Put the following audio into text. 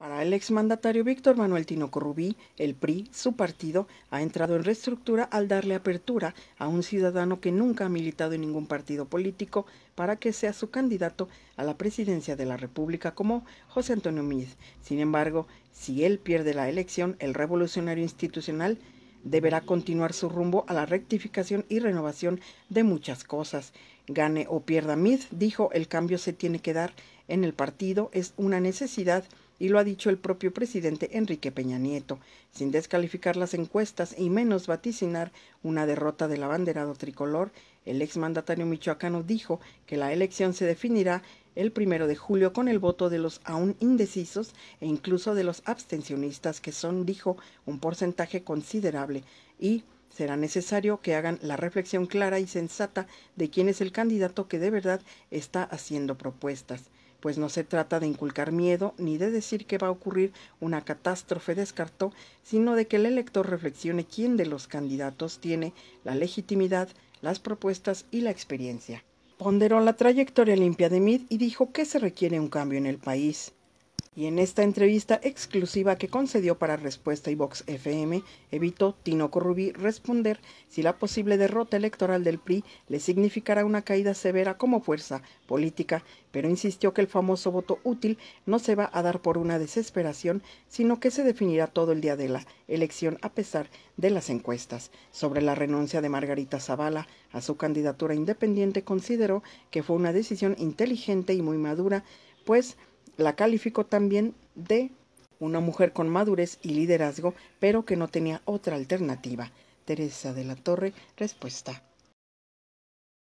Para el exmandatario Víctor Manuel Tinoco Rubí, el PRI, su partido, ha entrado en reestructura al darle apertura a un ciudadano que nunca ha militado en ningún partido político para que sea su candidato a la presidencia de la República como José Antonio Miz. Sin embargo, si él pierde la elección, el revolucionario institucional deberá continuar su rumbo a la rectificación y renovación de muchas cosas. Gane o pierda Miz, dijo, el cambio se tiene que dar en el partido, es una necesidad y lo ha dicho el propio presidente Enrique Peña Nieto, sin descalificar las encuestas y menos vaticinar una derrota del abanderado tricolor, el exmandatario michoacano dijo que la elección se definirá el primero de julio con el voto de los aún indecisos e incluso de los abstencionistas, que son, dijo, un porcentaje considerable, y será necesario que hagan la reflexión clara y sensata de quién es el candidato que de verdad está haciendo propuestas pues no se trata de inculcar miedo ni de decir que va a ocurrir una catástrofe, descartó, sino de que el elector reflexione quién de los candidatos tiene la legitimidad, las propuestas y la experiencia. Ponderó la trayectoria limpia de Mid y dijo que se requiere un cambio en el país y en esta entrevista exclusiva que concedió para Respuesta y Vox FM, evitó Tino Rubí responder si la posible derrota electoral del PRI le significará una caída severa como fuerza política, pero insistió que el famoso voto útil no se va a dar por una desesperación, sino que se definirá todo el día de la elección a pesar de las encuestas. Sobre la renuncia de Margarita Zavala a su candidatura independiente, consideró que fue una decisión inteligente y muy madura, pues la calificó también de una mujer con madurez y liderazgo, pero que no tenía otra alternativa. Teresa de la Torre, respuesta.